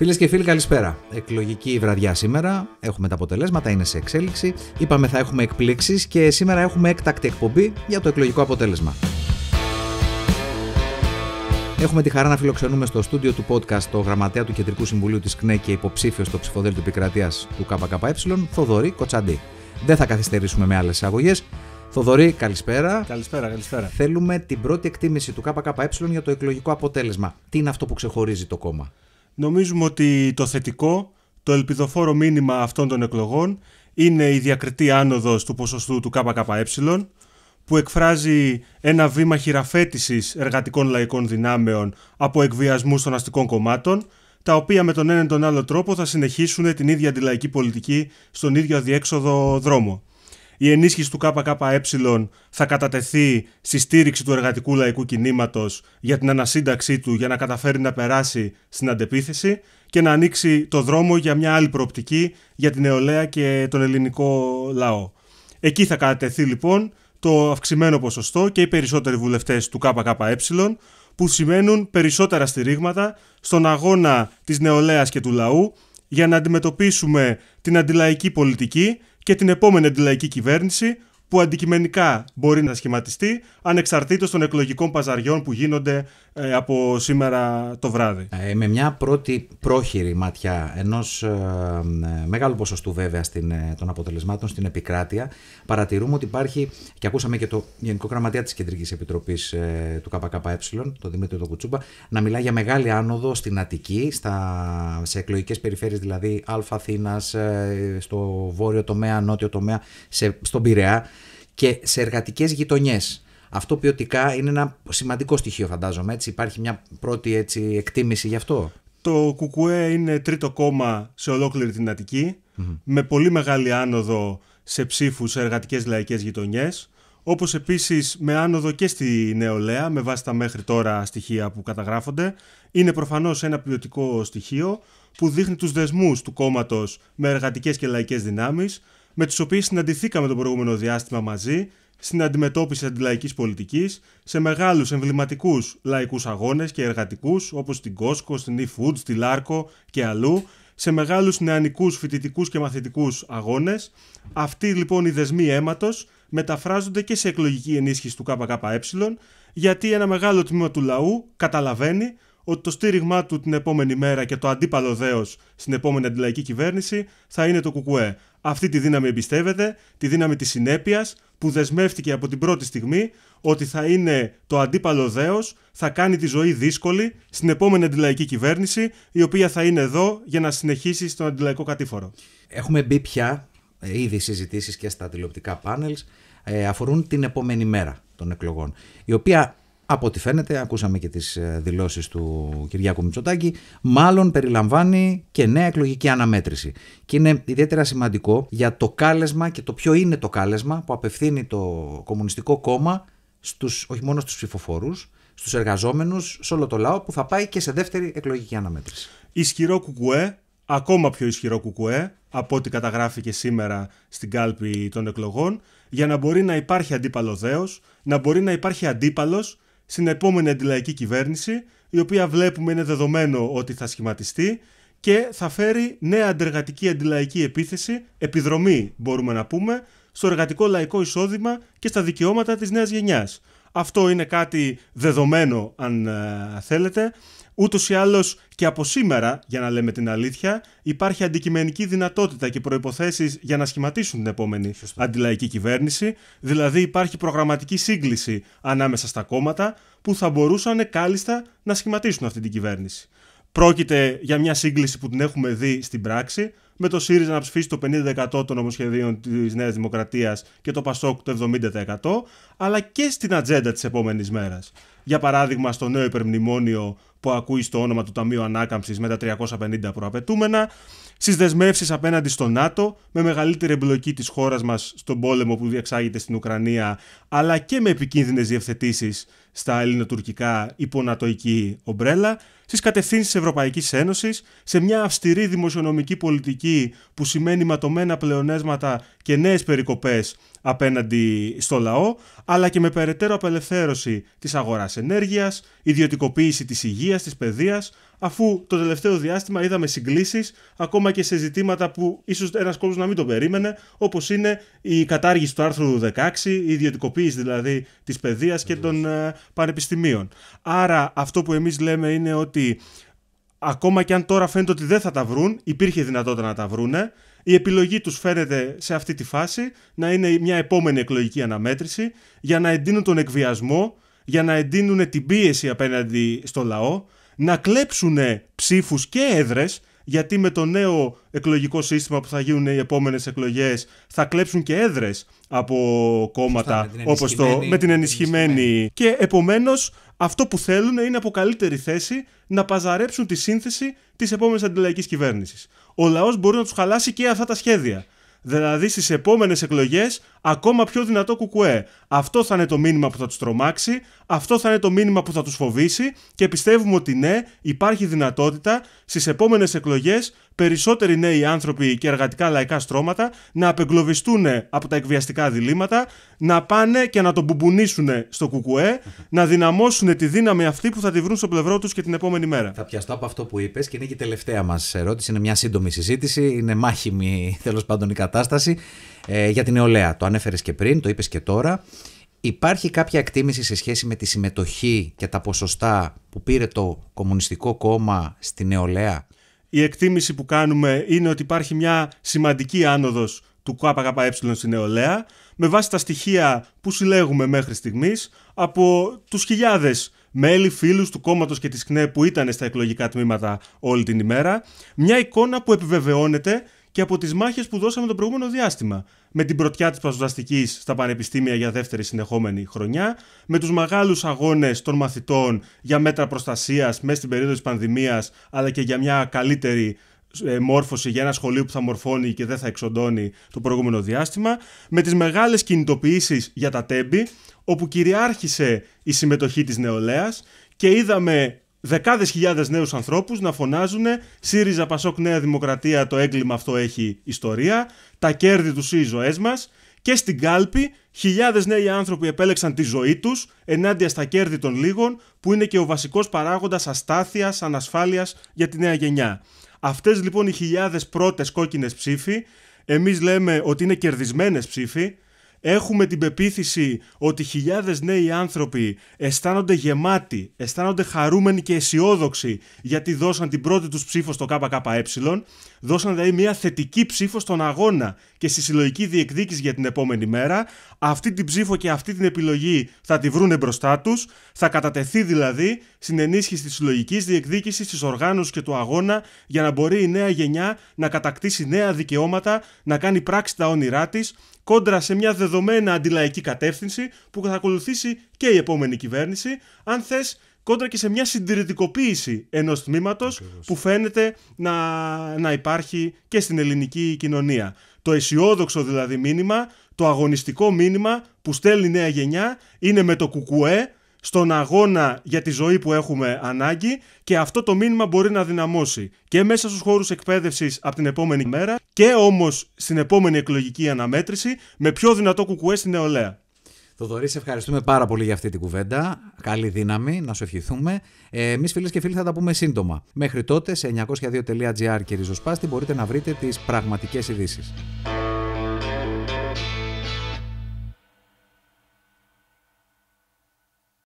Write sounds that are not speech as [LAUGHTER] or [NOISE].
Φίλες και φίλοι, καλησπέρα. Εκλογική βραδιά σήμερα. Έχουμε τα αποτελέσματα, είναι σε εξέλιξη. Είπαμε θα έχουμε εκπλήξεις και σήμερα έχουμε έκτακτη εκπομπή για το εκλογικό αποτέλεσμα. Έχουμε τη χαρά να φιλοξενούμε στο στούντιο του podcast το γραμματέα του Κεντρικού Συμβουλίου της ΚΝΕ και υποψήφιο στο ψηφοδέλτιο επικρατείας του ΚΚΕ, Θοδωρή Κοτσαντή. Δεν θα καθυστερήσουμε με άλλες εισαγωγές. Θοδωρή, καλησπέρα. Καλησπέρα, καλησπέρα. Θέλουμε την πρώτη εκτίμηση του ΚΚΕ για το εκλογικό αποτέλεσμα. Τι είναι αυτό που ξεχωρίζει το κόμμα νομίζουμε ότι το θετικό, το ελπιδοφόρο μήνυμα αυτών των εκλογών είναι η διακριτή άνοδος του ποσοστού του ΚΚΕ που εκφράζει ένα βήμα χειραφέτησης εργατικών λαϊκών δυνάμεων από εκβιασμούς των αστικών κομμάτων τα οποία με τον έναν τον άλλο τρόπο θα συνεχίσουν την ίδια αντιλαϊκή πολιτική στον ίδιο αδιέξοδο δρόμο η ενίσχυση του ΚΚΕ θα κατατεθεί στη στήριξη του εργατικού λαϊκού κινήματος για την ανασύνταξή του για να καταφέρει να περάσει στην αντεπίθεση και να ανοίξει το δρόμο για μια άλλη προοπτική για την νεολαία και τον ελληνικό λαό. Εκεί θα κατατεθεί λοιπόν το αυξημένο ποσοστό και οι περισσότεροι βουλευτές του ΚΚΕ που σημαίνουν περισσότερα στηρίγματα στον αγώνα της νεολαίας και του λαού για να αντιμετωπίσουμε την αντιλαϊκή πολιτική και την επόμενη αντιλαϊκή κυβέρνηση που αντικειμενικά μπορεί να σχηματιστεί ανεξαρτήτως των εκλογικών παζαριών που γίνονται ε, από σήμερα το βράδυ. Ε, με μια πρώτη πρόχειρη ματιά ενός ε, ε μεγάλου ποσοστού βέβαια στην, των αποτελεσμάτων στην επικράτεια παρατηρούμε ότι υπάρχει και ακούσαμε και το Γενικό Γραμματέα της Κεντρικής Επιτροπής του ΚΚΕ, τον Δημήτριο Κουτσούμπα, να μιλά για μεγάλη άνοδο στην Αττική, στα, σε εκλογικές περιφέρειες δηλαδή Α Αθήνας, στο βόρειο τομέα, νότιο τομέα, σε, στον Πειραιά και σε εργατικές γειτονιές. Αυτό ποιοτικά είναι ένα σημαντικό στοιχείο, φαντάζομαι. Έτσι. Υπάρχει μια πρώτη έτσι, εκτίμηση γι' αυτό. Το Κουκουέ είναι τρίτο κόμμα σε ολόκληρη την αττικη με πολύ μεγάλη άνοδο σε ψήφους σε εργατικές λαϊκές γειτονιές. Όπως επίσης, με άνοδο και στη νεολαία, με βάση τα μέχρι τώρα στοιχεία που καταγράφονται. Είναι προφανώς ένα ποιοτικό στοιχείο που δείχνει τους δεσμούς του κόμματος με εργατικές και λαϊκές δυνάμεις με του οποίου συναντηθήκαμε το προηγούμενο διάστημα μαζί στην αντιμετώπιση αντιλαϊκής πολιτικής, σε μεγάλους εμβληματικούς λαϊκούς αγώνες και εργατικούς όπως την Κόσκο, στην E-Food, στη Λάρκο και αλλού, σε μεγάλους νεανικούς φοιτητικούς και μαθητικούς αγώνες. Αυτοί λοιπόν οι δεσμοί αίματος μεταφράζονται και σε εκλογική ενίσχυση του ΚΚΕ, γιατί ένα μεγάλο τμήμα του λαού καταλαβαίνει ότι το στήριγμά του την επόμενη μέρα και το αντίπαλο δέος στην επόμενη αντιλαϊκή κυβέρνηση θα είναι το ΚΚΕ. Αυτή τη δύναμη εμπιστεύεται, τη δύναμη της συνέπειας που δεσμεύτηκε από την πρώτη στιγμή ότι θα είναι το αντίπαλο δέος, θα κάνει τη ζωή δύσκολη στην επόμενη αντιλαϊκή κυβέρνηση η οποία θα είναι εδώ για να συνεχίσει στον αντιλαϊκό κατήφορο. Έχουμε μπει πια ε, ήδη συζητήσεις και στα τηλεοπτικά πάνελς ε, αφορούν την επόμενη μέρα των εκλογών η οποία από ό,τι φαίνεται, ακούσαμε και τις ε, δηλώσεις του Κυριάκου Μητσοτάκη, μάλλον περιλαμβάνει και νέα εκλογική αναμέτρηση. Και είναι ιδιαίτερα σημαντικό για το κάλεσμα και το ποιο είναι το κάλεσμα που απευθύνει το Κομμουνιστικό Κόμμα στους, όχι μόνο στους ψηφοφόρους, στους εργαζόμενους, σε όλο το λαό που θα πάει και σε δεύτερη εκλογική αναμέτρηση. Ισχυρό κουκουέ, ακόμα πιο ισχυρό κουκουέ από ό,τι καταγράφηκε σήμερα στην κάλπη των εκλογών για να μπορεί να υπάρχει αντίπαλος δέος, να μπορεί να υπάρχει αντίπαλος στην επόμενη αντιλαϊκή κυβέρνηση, η οποία βλέπουμε είναι δεδομένο ότι θα σχηματιστεί και θα φέρει νέα αντεργατική αντιλαϊκή επίθεση, επιδρομή μπορούμε να πούμε, στο εργατικό λαϊκό εισόδημα και στα δικαιώματα της νέας γενιάς. Αυτό είναι κάτι δεδομένο αν ε, θέλετε. Ούτως ή άλλως και από σήμερα, για να λέμε την αλήθεια, υπάρχει αντικειμενική δυνατότητα και προϋποθέσεις για να σχηματίσουν την επόμενη αντιλαϊκή κυβέρνηση. Δηλαδή υπάρχει προγραμματική σύγκληση ανάμεσα στα κόμματα που θα μπορούσαν κάλλιστα να σχηματίσουν αυτή την κυβέρνηση. Πρόκειται για μια σύγκληση που την έχουμε δει στην πράξη, με το ΣΥΡΙΖΑ να ψηφίσει το 50% των νομοσχεδίων της Νέας Δημοκρατίας και το ΠΑΣΟΚ το 70%, αλλά και στην ατζέντα της επόμενης μέρας. Για παράδειγμα, στο νέο υπερμνημόνιο που ακούει στο όνομα του Ταμείου Ανάκαμψης με τα 350 προαπαιτούμενα, στις δεσμεύσεις απέναντι στο ΝΑΤΟ με μεγαλύτερη εμπλοκή της χώρας μας στον πόλεμο που διεξάγεται στην Ουκρανία, αλλά και με επικίνδυνες διευθετήσεις στα ελληνοτουρκικά υπονατοϊκή ομπρέλα, στις κατευθύνσεις Ευρωπαϊκής Ένωσης, σε μια αυστηρή δημοσιονομική πολιτική που σημαίνει ματωμένα πλεονέσματα και νέες περικοπές απέναντι στο λαό, αλλά και με περαιτέρω απελευθέρωση της αγοράς ενέργειας, ιδιωτικοποίηση της υγείας, της παιδείας, αφού το τελευταίο διάστημα είδαμε συγκλήσεις ακόμα και σε ζητήματα που ίσως ένας κόσμος να μην το περίμενε, όπως είναι η κατάργηση του άρθρου 16, η ιδιωτικοποίηση δηλαδή της παιδείας και των ε, πανεπιστημίων. Άρα αυτό που εμείς λέμε είναι ότι ακόμα και αν τώρα φαίνεται ότι δεν θα τα βρουν, υπήρχε δυνατότητα να τα βρούνε. Η επιλογή τους φαίνεται σε αυτή τη φάση να είναι μια επόμενη εκλογική αναμέτρηση για να εντείνουν τον εκβιασμό, για να εντείνουν την πίεση απέναντι στο λαό, να κλέψουν ψήφους και έδρες γιατί με το νέο εκλογικό σύστημα που θα γίνουν οι επόμενες εκλογές θα κλέψουν και έδρες από κόμματα όπως το με την ενισχυμένη. Και επομένως αυτό που θέλουν είναι από καλύτερη θέση να παζαρέψουν τη σύνθεση της επόμενης αντιλαϊκής κυβέρνησης. Ο λαός μπορεί να τους χαλάσει και αυτά τα σχέδια δηλαδή στι επόμενες εκλογές ακόμα πιο δυνατό κουκουέ. Αυτό θα είναι το μήνυμα που θα τους τρομάξει, αυτό θα είναι το μήνυμα που θα τους φοβήσει και πιστεύουμε ότι ναι, υπάρχει δυνατότητα στις επόμενες εκλογές περισσότεροι νέοι άνθρωποι και εργατικά λαϊκά στρώματα να απεγκλωβιστούν από τα εκβιαστικά διλήμματα, να πάνε και να τον μπουμπουνίσουν στο κουκουέ, να δυναμώσουν τη δύναμη αυτή που θα τη βρουν στο πλευρό τους και την επόμενη μέρα. Θα πιαστώ από αυτό που είπες και είναι και η τελευταία μας ερώτηση. Είναι μια σύντομη συζήτηση, είναι μάχημη [LAUGHS] τέλος πάντων η κατάσταση. Ε, για την νεολαία, το ανέφερες και πριν, το είπες και τώρα. Υπάρχει κάποια εκτίμηση σε σχέση με τη συμμετοχή και τα ποσοστά που πήρε το Κομμουνιστικό Κόμμα στη νεολαία η εκτίμηση που κάνουμε είναι ότι υπάρχει μια σημαντική άνοδος του ΚΚΕ στην νεολαία με βάση τα στοιχεία που συλλέγουμε μέχρι στιγμής από τους χιλιάδες μέλη, φίλους του κόμματος και της ΚΝΕ που ήταν στα εκλογικά τμήματα όλη την ημέρα. Μια εικόνα που επιβεβαιώνεται και από τις μάχες που δώσαμε το προηγούμενο διάστημα. Με την πρωτιά της παζοδαστική στα πανεπιστήμια για δεύτερη συνεχόμενη χρονιά, με τους μεγάλους αγώνες των μαθητών για μέτρα προστασίας μέσα στην περίοδο της πανδημίας, αλλά και για μια καλύτερη ε, μόρφωση για ένα σχολείο που θα μορφώνει και δεν θα εξοντώνει το προηγούμενο διάστημα, με τις μεγάλες κινητοποιήσεις για τα τέμπη, όπου κυριάρχησε η συμμετοχή της νεολαίας και είδαμε δεκάδες χιλιάδες νέους ανθρώπους να φωνάζουν ΣΥΡΙΖΑ Πασόκ Νέα Δημοκρατία, το έγκλημα αυτό έχει ιστορία, τα κέρδη τους ή οι ζωές μας. Και στην κάλπη, χιλιάδες νέοι άνθρωποι επέλεξαν τη ζωή τους ενάντια στα κέρδη των λίγων, που είναι και ο βασικός παράγοντας αστάθειας, ανασφάλειας για τη νέα γενιά. Αυτές λοιπόν οι χιλιάδες πρώτες κόκκινες ψήφοι, εμείς λέμε ότι είναι κερδισμένες ψήφοι, Έχουμε την πεποίθηση ότι χιλιάδες νέοι άνθρωποι αισθάνονται γεμάτοι, αισθάνονται χαρούμενοι και αισιόδοξοι γιατί δώσαν την πρώτη τους ψήφο στο ΚΚΕ, δώσαν δηλαδή μια θετική ψήφο στον αγώνα και στη συλλογική διεκδίκηση για την επόμενη μέρα. Αυτή την ψήφο και αυτή την επιλογή θα τη βρούνε μπροστά τους, θα κατατεθεί δηλαδή στην ενίσχυση της συλλογικής διεκδίκησης, της οργάνωσης και του αγώνα για να μπορεί η νέα γενιά να κατακτήσει νέα δικαιώματα, να κάνει πράξη τα όνειρά της κόντρα σε μια δεδομένα αντιλαϊκή κατεύθυνση που θα ακολουθήσει και η επόμενη κυβέρνηση. Αν θες, κόντρα και σε μια συντηρητικοποίηση ενός τμήματος που φαίνεται να, να υπάρχει και στην ελληνική κοινωνία. Το αισιόδοξο δηλαδή μήνυμα, το αγωνιστικό μήνυμα που στέλνει η νέα γενιά είναι με το κουκουέ στον αγώνα για τη ζωή που έχουμε ανάγκη και αυτό το μήνυμα μπορεί να δυναμώσει και μέσα στους χώρους εκπαίδευσης από την επόμενη μέρα και όμως στην επόμενη εκλογική αναμέτρηση με πιο δυνατό κουκουέ στην νεολαία. Θοδωρή, σε ευχαριστούμε πάρα πολύ για αυτή την κουβέντα. Καλή δύναμη, να σου ευχηθούμε. Ε, Εμείς, φίλες και φίλοι, θα τα πούμε σύντομα. Μέχρι τότε, σε 902.gr και ριζοσπάστη μπορείτε να βρείτε τις πραγματικές ειδήσεις.